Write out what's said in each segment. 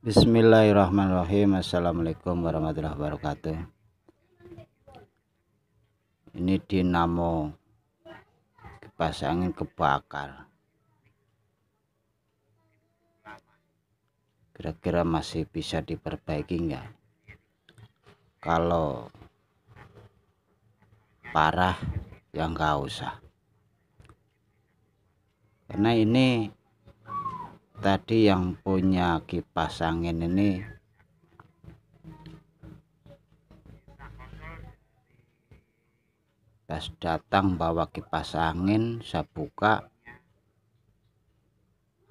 Bismillahirrahmanirrahim Assalamualaikum warahmatullahi wabarakatuh ini dinamo kipas angin kebakar kira-kira masih bisa diperbaiki enggak kalau parah ya enggak usah karena ini tadi yang punya kipas angin ini pas datang bawa kipas angin saya buka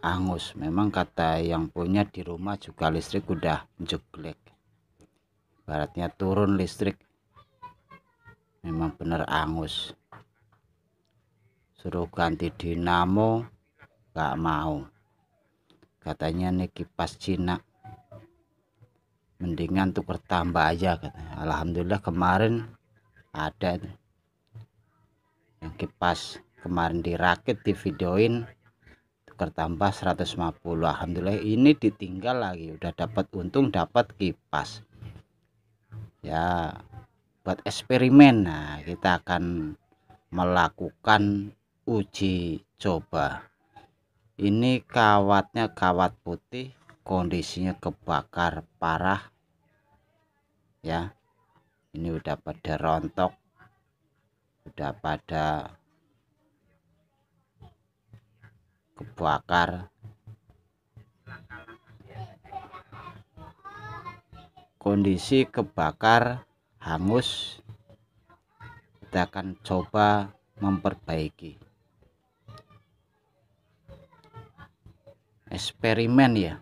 angus memang kata yang punya di rumah juga listrik udah jeglek baratnya turun listrik memang bener angus suruh ganti dinamo gak mau katanya ini kipas Cina mendingan tuker bertambah aja katanya. Alhamdulillah kemarin ada yang kipas kemarin dirakit di videoin tuker tambah 150 Alhamdulillah ini ditinggal lagi udah dapat untung dapat kipas ya buat eksperimen nah kita akan melakukan uji coba ini kawatnya kawat putih kondisinya kebakar parah ya ini udah pada rontok udah pada kebakar kondisi kebakar hangus kita akan coba memperbaiki eksperimen ya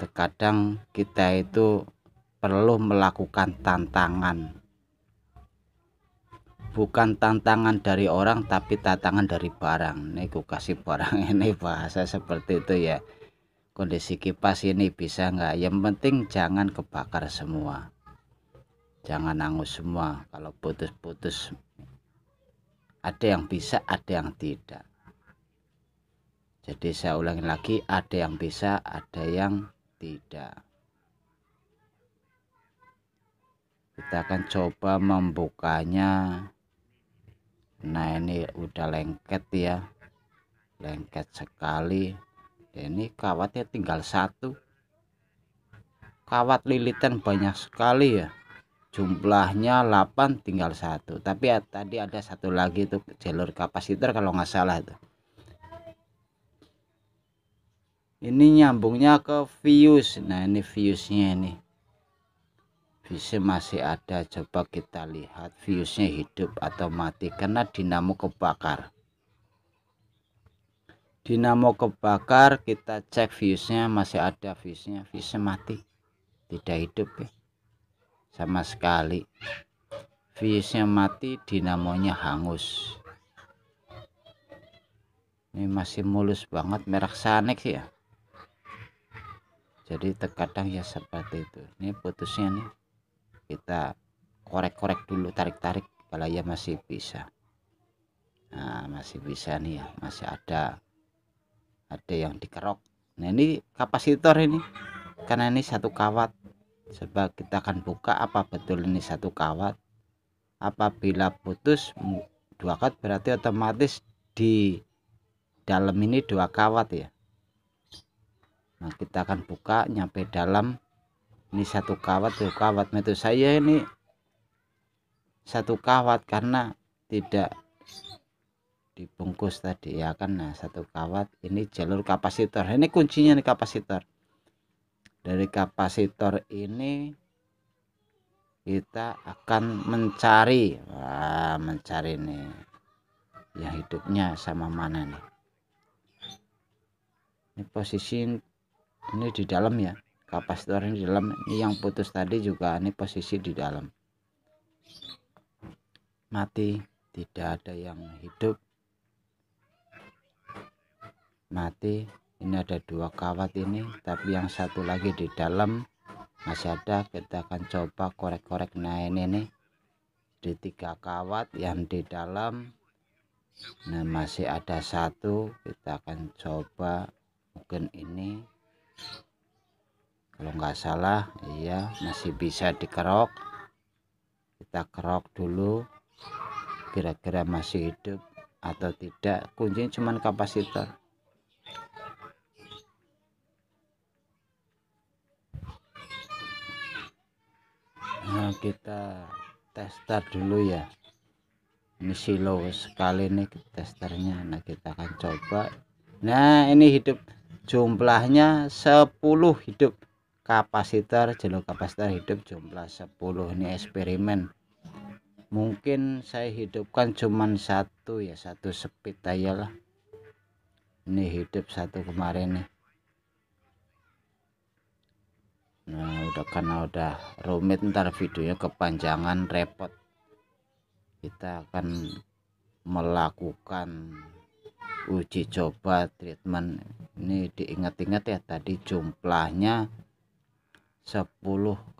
terkadang kita itu perlu melakukan tantangan bukan tantangan dari orang tapi tantangan dari barang ini gue kasih barang ini bahasa seperti itu ya kondisi kipas ini bisa nggak yang penting jangan kebakar semua jangan nangus semua kalau putus-putus ada yang bisa ada yang tidak jadi saya ulangi lagi ada yang bisa ada yang tidak kita akan coba membukanya nah ini udah lengket ya lengket sekali dan ini kawatnya tinggal satu kawat lilitan banyak sekali ya jumlahnya 8 tinggal satu tapi ya, tadi ada satu lagi itu jalur kapasitor kalau nggak salah itu ini nyambungnya ke views nah ini viewsnya nih. ini bisa masih ada coba kita lihat viewsnya hidup atau mati karena dinamo kebakar dinamo kebakar kita cek viewsnya masih ada fuse nya mati tidak hidup ya sama sekali fuse mati dinamonya hangus ini masih mulus banget merek sanek sih ya jadi terkadang ya seperti itu ini putusnya nih kita korek-korek dulu tarik-tarik kalau ya masih bisa nah masih bisa nih ya masih ada ada yang dikerok nah ini kapasitor ini karena ini satu kawat sebab kita akan buka apa betul ini satu kawat apabila putus dua kawat berarti otomatis di dalam ini dua kawat ya nah kita akan buka nyampe dalam ini satu kawat tuh kawat metu saya ini satu kawat karena tidak dibungkus tadi ya kan nah satu kawat ini jalur kapasitor ini kuncinya nih kapasitor dari kapasitor ini kita akan mencari Wah, mencari nih yang hidupnya sama mana nih ini posisi ini di dalam ya kapasitor ini di dalam ini yang putus tadi juga ini posisi di dalam mati tidak ada yang hidup mati ini ada dua kawat ini tapi yang satu lagi di dalam masih ada kita akan coba korek-korek nah ini nih di tiga kawat yang di dalam nah masih ada satu kita akan coba mungkin ini kalau nggak salah iya masih bisa dikerok kita kerok dulu kira-kira masih hidup atau tidak kuncinya cuman kapasitor nah kita tester dulu ya ini silo sekali nih testernya nah kita akan coba nah ini hidup jumlahnya 10 hidup kapasitor jalur kapasitor hidup jumlah 10 ini eksperimen mungkin saya hidupkan cuman satu ya satu speed aja ini hidup satu kemarin nih nah udah karena udah rumit ntar videonya kepanjangan repot kita akan melakukan uji coba treatment ini diingat-ingat ya tadi jumlahnya 10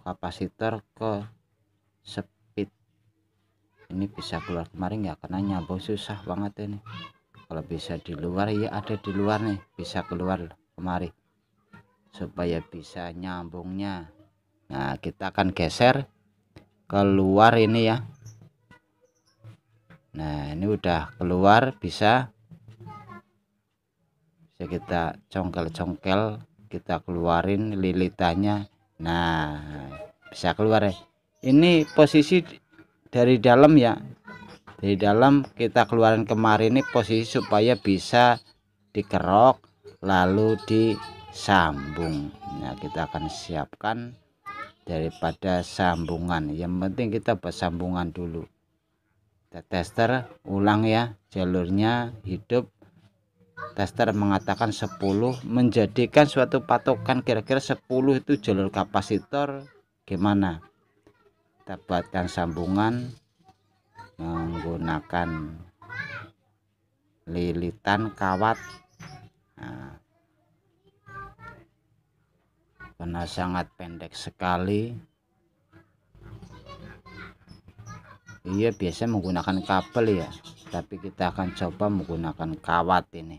kapasitor ke speed ini bisa keluar kemarin ya karena nyambung susah banget ini kalau bisa di luar ya ada di luar nih bisa keluar kemarin. supaya bisa nyambungnya nah kita akan geser keluar ini ya nah ini udah keluar bisa ya kita congkel-congkel kita keluarin lilitannya nah bisa keluar ya ini posisi dari dalam ya dari dalam kita keluarin kemarin ini posisi supaya bisa dikerok lalu disambung nah kita akan siapkan daripada sambungan yang penting kita buat sambungan dulu kita tester ulang ya jalurnya hidup tester mengatakan 10 menjadikan suatu patokan kira-kira 10 itu jalur kapasitor gimana kita buatkan sambungan menggunakan lilitan kawat nah, karena sangat pendek sekali iya biasanya menggunakan kabel ya tapi kita akan coba menggunakan kawat ini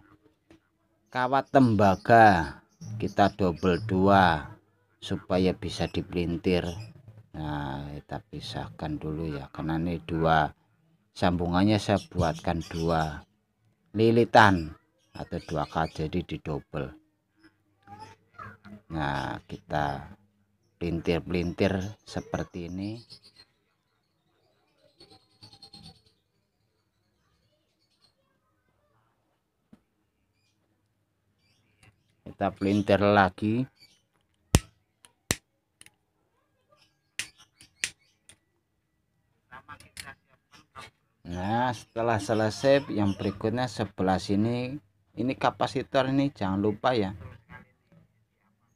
kawat tembaga kita double dua supaya bisa dipelintir nah kita pisahkan dulu ya karena ini dua sambungannya saya buatkan dua lilitan atau dua k jadi di double nah kita pelintir-pelintir seperti ini kita pelintir lagi nah setelah selesai yang berikutnya sebelah sini ini kapasitor ini jangan lupa ya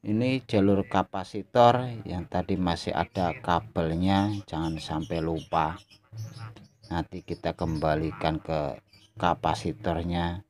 ini jalur kapasitor yang tadi masih ada kabelnya jangan sampai lupa nanti kita kembalikan ke kapasitornya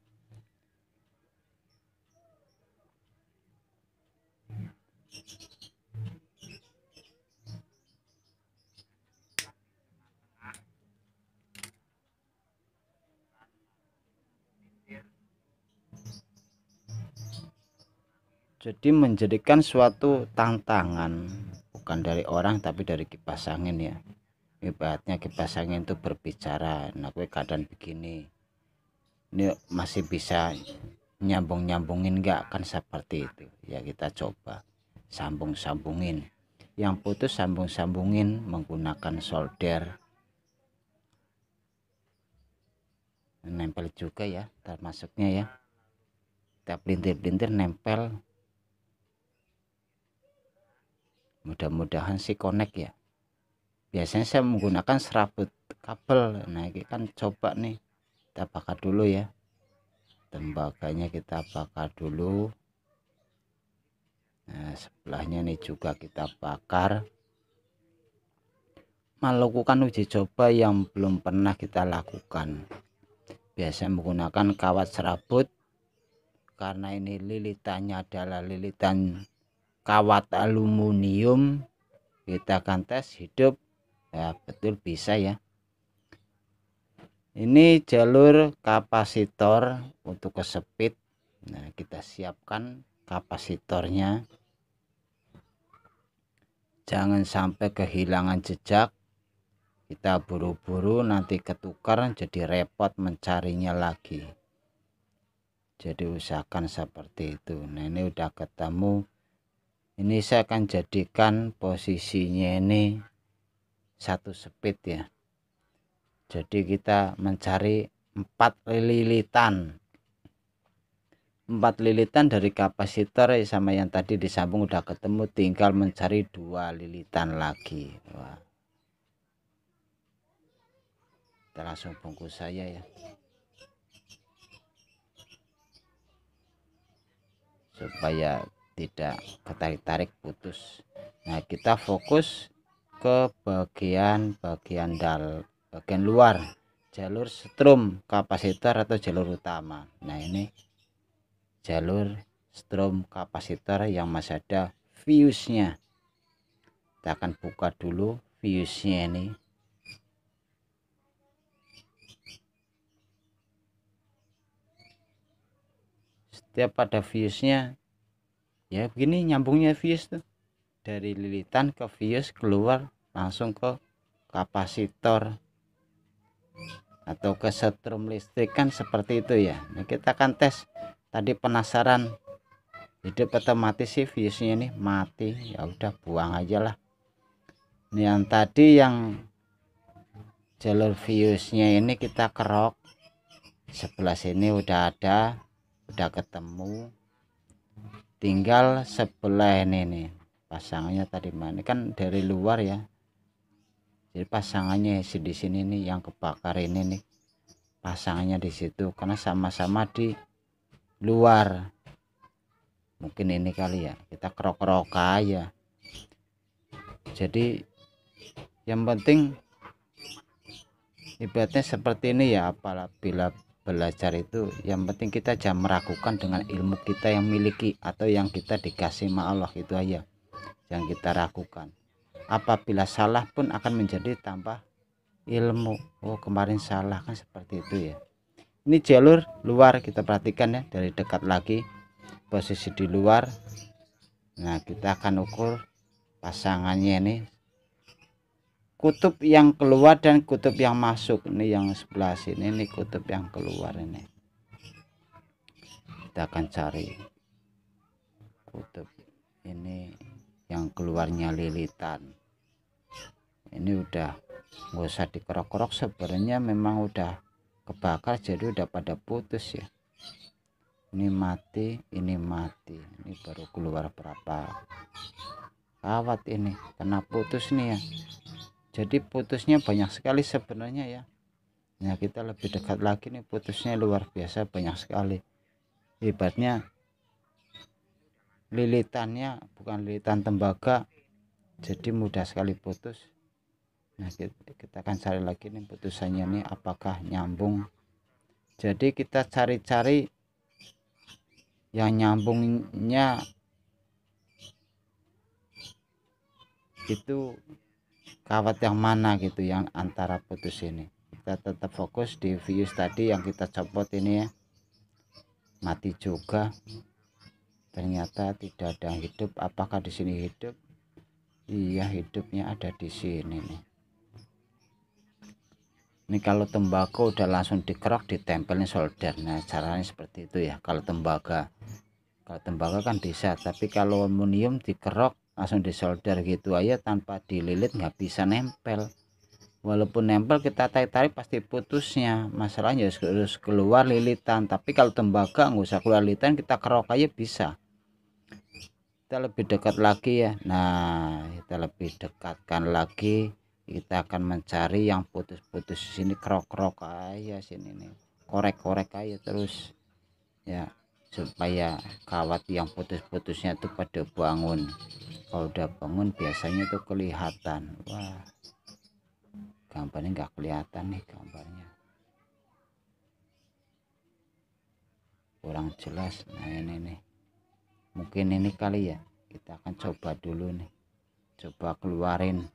jadi menjadikan suatu tantangan bukan dari orang tapi dari kipas angin ya ibaratnya kipas angin itu berbicara nah gue keadaan begini ini masih bisa nyambung-nyambungin gak kan seperti itu ya kita coba sambung-sambungin yang putus sambung-sambungin menggunakan solder nempel juga ya termasuknya ya kita pelintir-pelintir nempel mudah-mudahan sih connect ya biasanya saya menggunakan serabut kabel nah ini kan coba nih kita bakar dulu ya tembaganya kita bakar dulu nah sebelahnya nih juga kita bakar melakukan uji coba yang belum pernah kita lakukan biasanya menggunakan kawat serabut karena ini lilitannya adalah lilitan kawat aluminium kita akan tes hidup ya betul bisa ya ini jalur kapasitor untuk kesepit nah kita siapkan kapasitornya jangan sampai kehilangan jejak kita buru-buru nanti ketukar jadi repot mencarinya lagi jadi usahakan seperti itu nah ini udah ketemu ini saya akan jadikan posisinya ini satu speed ya jadi kita mencari empat lilitan empat lilitan dari kapasitor ya, sama yang tadi disambung udah ketemu tinggal mencari dua lilitan lagi Wah. kita langsung bungkus saya ya supaya tidak ketarik-tarik putus nah kita fokus ke bagian bagian dal bagian luar jalur strum kapasitor atau jalur utama nah ini jalur strum kapasitor yang masih ada fuse-nya kita akan buka dulu fuse-nya ini setiap pada fuse-nya ya begini nyambungnya fuse tuh dari lilitan ke fuse keluar langsung ke kapasitor atau ke setrum listrik kan seperti itu ya nah, kita akan tes tadi penasaran hidup otomatis sih fuse nya nih mati ya udah buang aja lah ini yang tadi yang jalur fuse nya ini kita kerok sebelah sini udah ada udah ketemu tinggal sebelah ini nih pasangannya tadi mana kan dari luar ya jadi pasangannya si di sini nih yang kebakar ini nih pasangannya di situ karena sama-sama di luar mungkin ini kali ya kita kerok-kerok aja jadi yang penting ibaratnya seperti ini ya apalagi belajar itu yang penting kita jangan meragukan dengan ilmu kita yang miliki atau yang kita dikasih sama Allah itu aja yang kita ragukan apabila salah pun akan menjadi tambah ilmu oh kemarin salah kan seperti itu ya ini jalur luar kita perhatikan ya dari dekat lagi posisi di luar nah kita akan ukur pasangannya ini kutub yang keluar dan kutub yang masuk ini yang sebelah sini ini kutub yang keluar ini kita akan cari kutub ini yang keluarnya lilitan ini udah nggak usah dikerok-kerok sebenarnya memang udah kebakar jadi udah pada putus ya ini mati ini mati ini baru keluar berapa kawat ini kena putus nih ya jadi putusnya banyak sekali sebenarnya ya nah kita lebih dekat lagi nih putusnya luar biasa banyak sekali hebatnya lilitannya bukan lilitan tembaga jadi mudah sekali putus nah kita, kita akan cari lagi nih putusannya nih apakah nyambung jadi kita cari-cari yang nyambungnya itu kawat yang mana gitu yang antara putus ini kita tetap fokus di views tadi yang kita copot ini ya mati juga ternyata tidak ada yang hidup apakah di sini hidup iya hidupnya ada di sini nih ini kalau tembakau udah langsung dikerok ditempelnya solder nah caranya seperti itu ya kalau tembaga kalau tembaga kan bisa tapi kalau aluminium dikerok langsung disolder gitu aja tanpa dililit nggak bisa nempel walaupun nempel kita tarik-tarik pasti putusnya masalahnya harus keluar lilitan tapi kalau tembaga nggak usah keluar lilitan kita kerok aja bisa kita lebih dekat lagi ya nah kita lebih dekatkan lagi kita akan mencari yang putus-putus sini kerok-kerok aja sini nih korek-korek aja terus ya supaya kawat yang putus-putusnya itu pada bangun kalau udah bangun biasanya tuh kelihatan wah gambarnya nggak kelihatan nih gambarnya kurang jelas nah ini nih mungkin ini kali ya kita akan coba dulu nih coba keluarin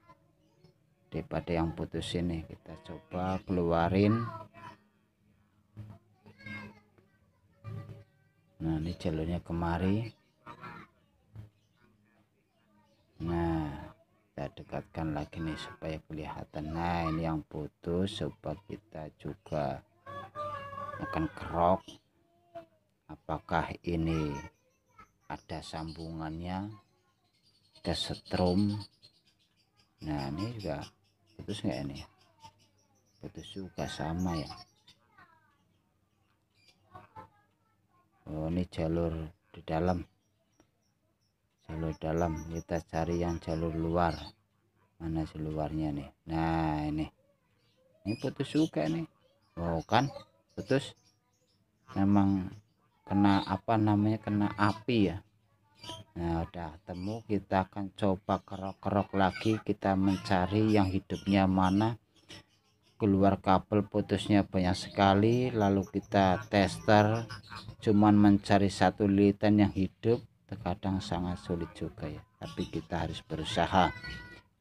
daripada yang putus ini kita coba keluarin nah ini jalurnya kemari nah kita dekatkan lagi nih supaya kelihatan nah ini yang putus supaya kita juga akan kerok apakah ini ada sambungannya ke setrum nah ini juga putus enggak ini putus juga sama ya oh, ini jalur di dalam jalur dalam kita cari yang jalur luar mana si luarnya nih nah ini ini putus suka nih oh kan putus memang kena apa namanya kena api ya Nah, udah temu kita akan coba kerok-kerok lagi kita mencari yang hidupnya mana keluar kabel putusnya banyak sekali lalu kita tester cuman mencari satu lilitan yang hidup terkadang sangat sulit juga ya tapi kita harus berusaha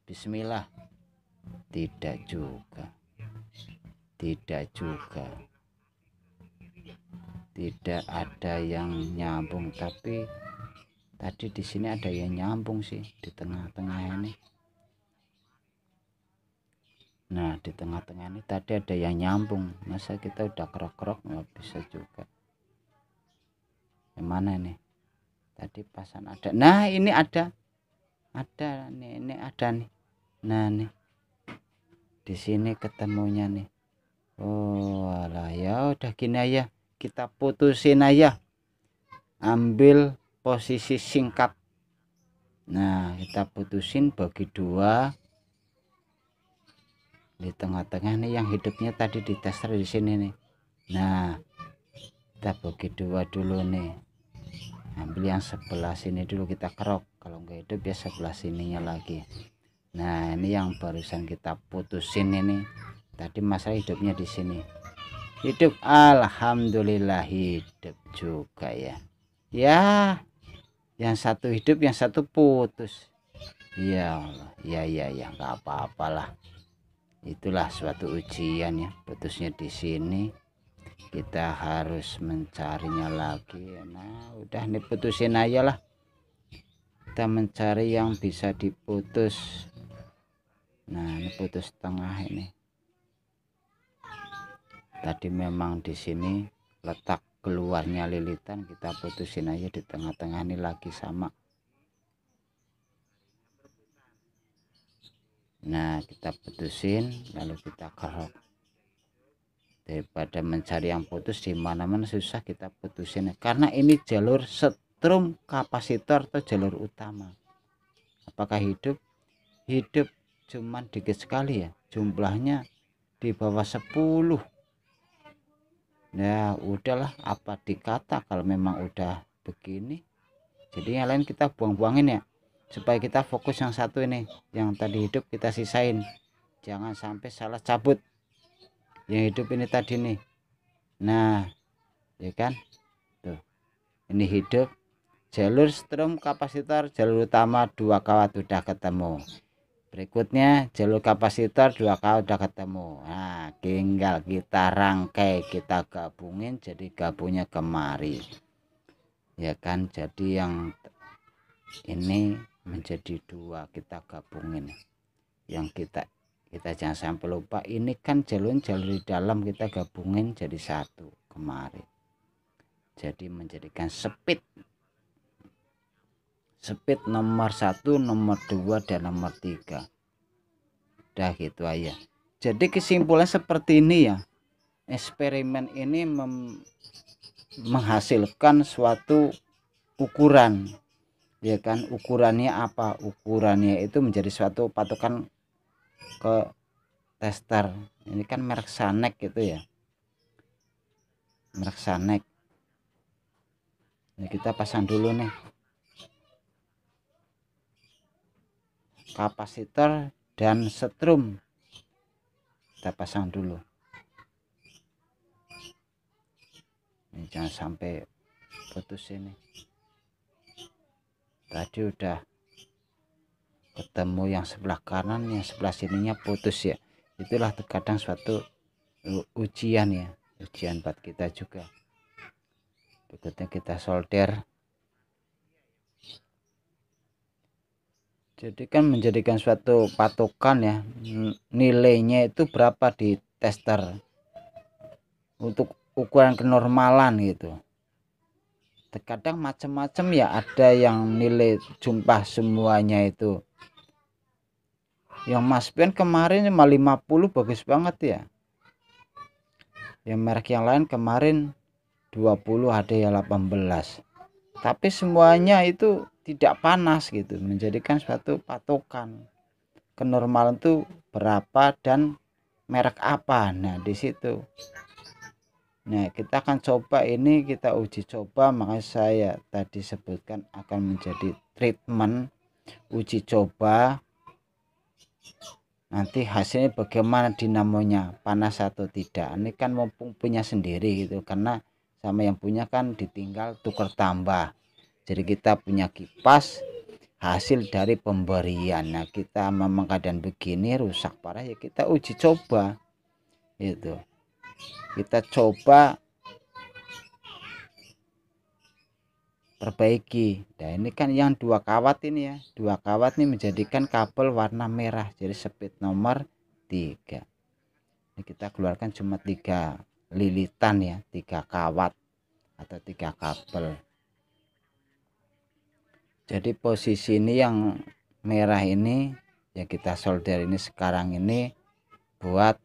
bismillah tidak juga tidak juga tidak ada yang nyambung tapi tadi di sini ada yang nyambung sih di tengah-tengah ini nah di tengah-tengah ini tadi ada yang nyambung masa kita udah kerok-kerok nggak bisa juga yang nih tadi pasan ada nah ini ada ada nih ini ada nih nah nih di sini ketemunya nih oh alah ya udah gini aja kita putusin aja ambil posisi singkat nah kita putusin bagi dua di tengah-tengah nih yang hidupnya tadi di tester di sini nih nah kita bagi dua dulu nih ambil yang sebelah sini dulu kita kerok kalau nggak hidup ya sebelah sininya lagi nah ini yang barusan kita putusin ini tadi masa hidupnya di sini hidup Alhamdulillah hidup juga ya ya yang satu hidup yang satu putus ya Allah ya ya ya nggak apa-apalah itulah suatu ujian ya putusnya di sini kita harus mencarinya lagi nah udah nih putusin aja lah kita mencari yang bisa diputus nah ini putus tengah ini tadi memang di sini letak keluarnya lilitan kita putusin aja di tengah-tengah ini lagi sama nah kita putusin lalu kita kerok daripada mencari yang putus di mana-mana susah kita putusin karena ini jalur setrum kapasitor atau jalur utama apakah hidup hidup cuman dikit sekali ya jumlahnya di bawah 10 nah udahlah apa dikata kalau memang udah begini jadi yang lain kita buang-buangin ya supaya kita fokus yang satu ini yang tadi hidup kita sisain jangan sampai salah cabut yang hidup ini tadi nih nah ya kan tuh ini hidup jalur strom kapasitor jalur utama dua kawat sudah ketemu berikutnya jalur kapasitor dua kawat sudah ketemu nah tinggal kita rangkai kita gabungin jadi gabungnya kemari ya kan jadi yang ini Hmm. menjadi dua kita gabungin yang kita kita jangan sampai lupa ini kan jalur jalur di dalam kita gabungin jadi satu kemarin jadi menjadikan speed speed nomor satu nomor dua dan nomor tiga udah gitu aja jadi kesimpulan seperti ini ya eksperimen ini mem menghasilkan suatu ukuran ya kan ukurannya apa ukurannya itu menjadi suatu patokan ke tester ini kan merek Sanek gitu ya merek Sanek ini nah, kita pasang dulu nih kapasitor dan setrum kita pasang dulu ini jangan sampai putus ini tadi udah ketemu yang sebelah kanan yang sebelah sininya putus ya itulah terkadang suatu ujian ya ujian buat kita juga berikutnya kita solder jadi kan menjadikan suatu patokan ya nilainya itu berapa di tester untuk ukuran kenormalan gitu terkadang macam-macam ya ada yang nilai jumpa semuanya itu yang Mas Pian kemarin cuma 50 bagus banget ya yang merek yang lain kemarin 20 ada yang 18 tapi semuanya itu tidak panas gitu menjadikan suatu patokan kenormalan itu berapa dan merek apa nah disitu Nah, kita akan coba ini kita uji coba, maka saya tadi sebutkan akan menjadi treatment uji coba. Nanti hasilnya bagaimana dinamonya, panas atau tidak. Ini kan mumpung punya sendiri gitu karena sama yang punya kan ditinggal tukar tambah. Jadi kita punya kipas hasil dari pemberian. Nah, kita memang keadaan begini rusak parah ya kita uji coba. Itu kita coba perbaiki nah ini kan yang dua kawat ini ya dua kawat ini menjadikan kabel warna merah jadi speed nomor 3 ini kita keluarkan cuma tiga lilitan ya tiga kawat atau tiga kabel jadi posisi ini yang merah ini yang kita solder ini sekarang ini buat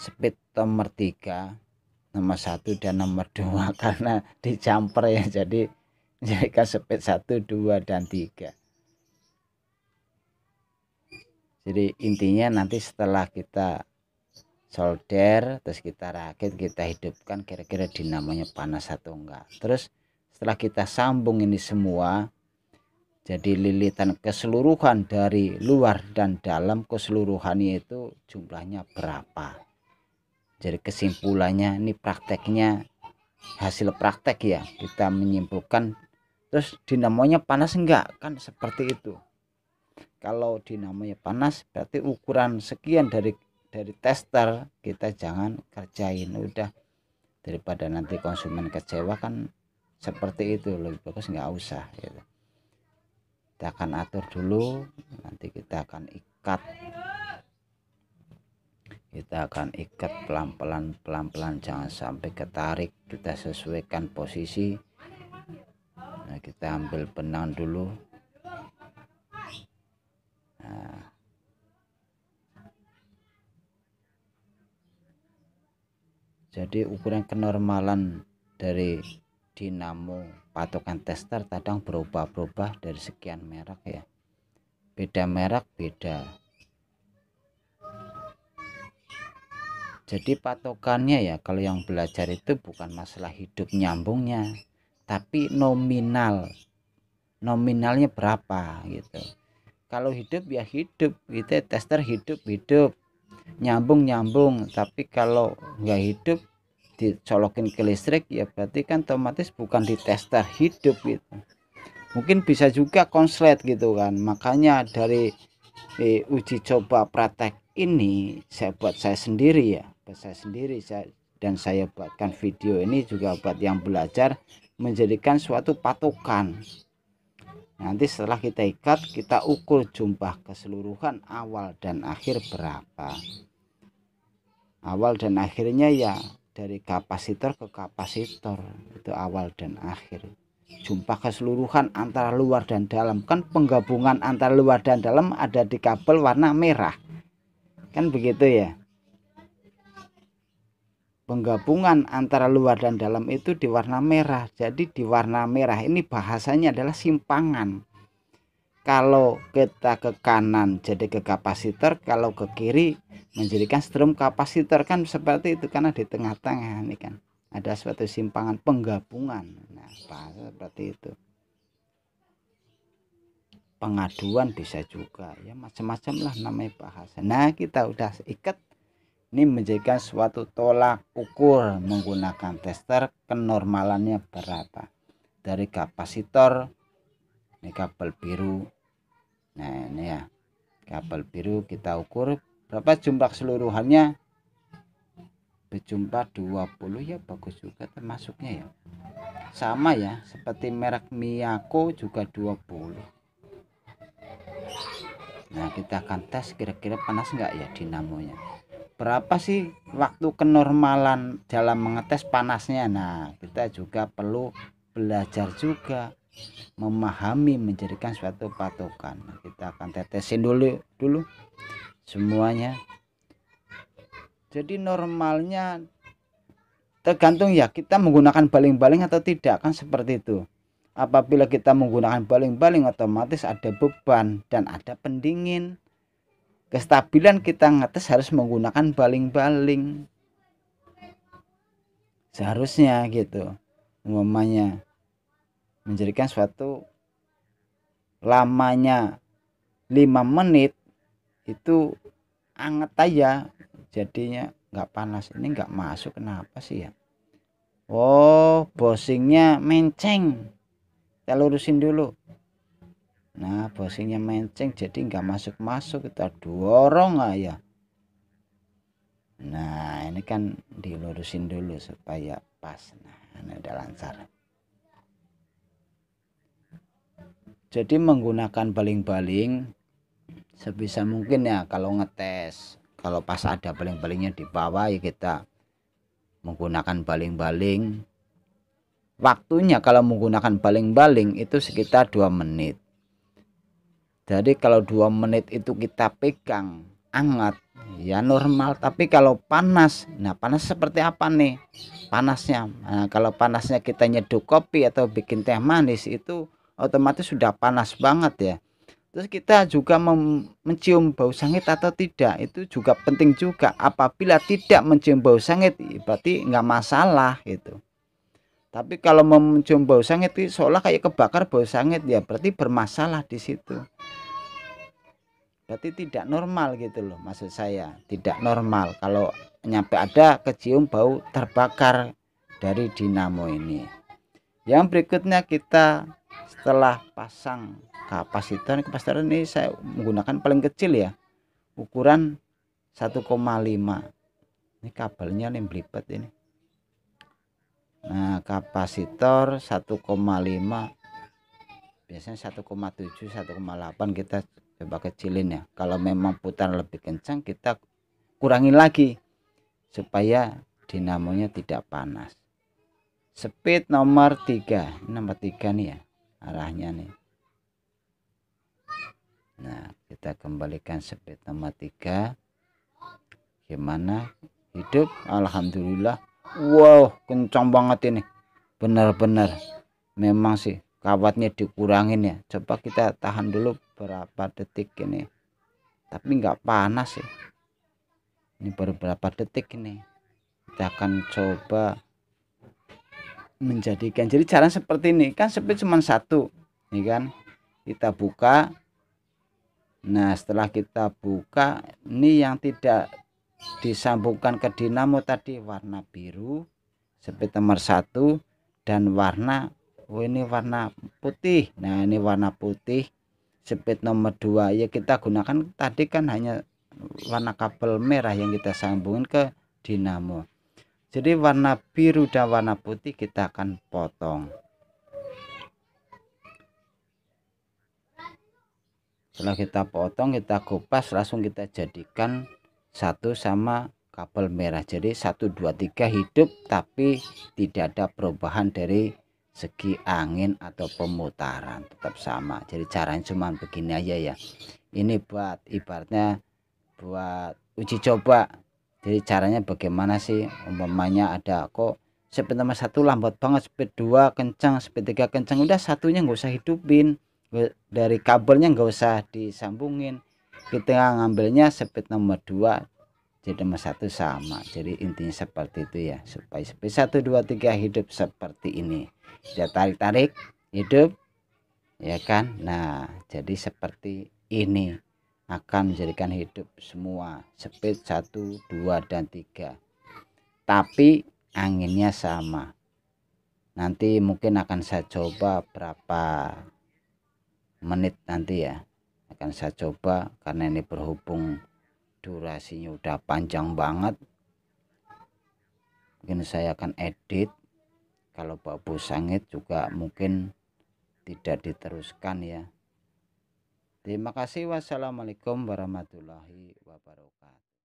speed nomor 3 nomor 1 dan nomor 2 karena di ya jadi jika speed 1 2 dan 3 jadi intinya nanti setelah kita solder terus kita rakit kita hidupkan kira-kira dinamonya panas atau enggak terus setelah kita sambung ini semua jadi lilitan keseluruhan dari luar dan dalam keseluruhan itu jumlahnya berapa jadi kesimpulannya ini prakteknya hasil praktek ya kita menyimpulkan terus dinamonya panas enggak kan seperti itu kalau dinamonya panas berarti ukuran sekian dari dari tester kita jangan kerjain udah daripada nanti konsumen kecewa kan seperti itu lebih bagus nggak usah gitu. kita akan atur dulu nanti kita akan ikat kita akan ikat pelan-pelan pelan-pelan jangan sampai ketarik kita sesuaikan posisi nah, kita ambil benang dulu nah. jadi ukuran kenormalan dari dinamo patokan tester kadang berubah ubah dari sekian merek ya beda merek beda jadi patokannya ya kalau yang belajar itu bukan masalah hidup nyambungnya tapi nominal nominalnya berapa gitu kalau hidup ya hidup itu tester hidup hidup nyambung nyambung tapi kalau nggak hidup dicolokin ke listrik ya berarti kan otomatis bukan di tester hidup gitu mungkin bisa juga konslet gitu kan makanya dari eh, uji coba praktek ini saya buat saya sendiri ya saya sendiri saya, dan saya buatkan video ini juga buat yang belajar menjadikan suatu patokan nanti setelah kita ikat kita ukur jumlah keseluruhan awal dan akhir berapa awal dan akhirnya ya dari kapasitor ke kapasitor itu awal dan akhir jumlah keseluruhan antara luar dan dalam kan penggabungan antara luar dan dalam ada di kabel warna merah kan begitu ya penggabungan antara luar dan dalam itu di warna merah. Jadi di warna merah ini bahasanya adalah simpangan. Kalau kita ke kanan jadi ke kapasitor, kalau ke kiri menjadikan strum kapasitor kan seperti itu karena di tengah-tengah ini kan ada suatu simpangan penggabungan. Nah, bahasa seperti itu. Pengaduan bisa juga ya macam-macam lah namanya bahasa. Nah, kita udah ikat ini menjadikan suatu tolak ukur menggunakan tester kenormalannya berapa dari kapasitor ini kabel biru nah ini ya kabel biru kita ukur berapa jumlah seluruhannya berjumlah 20 ya bagus juga termasuknya ya sama ya seperti merek Miyako juga 20 nah kita akan tes kira-kira panas enggak ya dinamonya berapa sih waktu kenormalan dalam mengetes panasnya nah kita juga perlu belajar juga memahami menjadikan suatu patokan nah, kita akan tetesin dulu dulu semuanya jadi normalnya tergantung ya kita menggunakan baling-baling atau tidak kan seperti itu apabila kita menggunakan baling-baling otomatis ada beban dan ada pendingin Kestabilan kita ngetes harus menggunakan baling-baling. Seharusnya gitu. umumnya menjadikan suatu lamanya 5 menit itu anget aja jadinya nggak panas ini nggak masuk kenapa sih ya oh bosingnya menceng kita lurusin dulu nah bosingnya menceng jadi nggak masuk-masuk kita dorong aja nah ini kan dilurusin dulu supaya pas nah ini udah lancar jadi menggunakan baling-baling sebisa mungkin ya kalau ngetes kalau pas ada baling-balingnya di bawah ya kita menggunakan baling-baling waktunya kalau menggunakan baling-baling itu sekitar 2 menit jadi kalau dua menit itu kita pegang hangat ya normal tapi kalau panas nah panas seperti apa nih panasnya nah, kalau panasnya kita nyeduh kopi atau bikin teh manis itu otomatis sudah panas banget ya terus kita juga mencium bau sangit atau tidak itu juga penting juga apabila tidak mencium bau sangit berarti nggak masalah gitu tapi kalau mencium bau sangit itu seolah kayak kebakar bau sangit ya berarti bermasalah di situ berarti tidak normal gitu loh maksud saya tidak normal kalau nyampe ada kecium bau terbakar dari dinamo ini yang berikutnya kita setelah pasang kapasitor kapasitor ini saya menggunakan paling kecil ya ukuran 1,5 ini kabelnya nih belibet ini nah kapasitor 1,5 biasanya 1,7 1,8 kita coba kecilin ya kalau memang putar lebih kencang kita kurangi lagi supaya dinamonya tidak panas speed nomor 3 nomor 3 nih ya arahnya nih nah kita kembalikan speed nomor 3 gimana hidup Alhamdulillah wow kencang banget ini benar-benar memang sih kawatnya dikurangin ya coba kita tahan dulu berapa detik ini tapi nggak panas sih ini baru berapa detik ini kita akan coba menjadikan jadi cara seperti ini kan sepi cuma satu ini ya kan kita buka nah setelah kita buka ini yang tidak disambungkan ke dinamo tadi warna biru speed nomor satu dan warna oh ini warna putih nah ini warna putih speed nomor 2 ya kita gunakan tadi kan hanya warna kabel merah yang kita sambungin ke dinamo jadi warna biru dan warna putih kita akan potong setelah kita potong kita kupas langsung kita jadikan satu sama kabel merah jadi satu dua tiga hidup tapi tidak ada perubahan dari segi angin atau pemutaran tetap sama jadi caranya cuma begini aja ya ini buat ibaratnya buat uji coba jadi caranya bagaimana sih umpamanya ada kok speed nomor satu lambat banget speed dua kencang speed tiga kencang udah satunya nggak usah hidupin dari kabelnya nggak usah disambungin kita ngambilnya speed nomor 2 jadi nomor satu sama jadi intinya seperti itu ya supaya speed 1 2 3 hidup seperti ini kita tarik-tarik hidup ya kan nah jadi seperti ini akan menjadikan hidup semua speed 1 2 dan 3 tapi anginnya sama nanti mungkin akan saya coba berapa menit nanti ya akan saya coba karena ini berhubung durasinya udah panjang banget mungkin saya akan edit kalau babu sangit juga mungkin tidak diteruskan ya terima kasih wassalamualaikum warahmatullahi wabarakatuh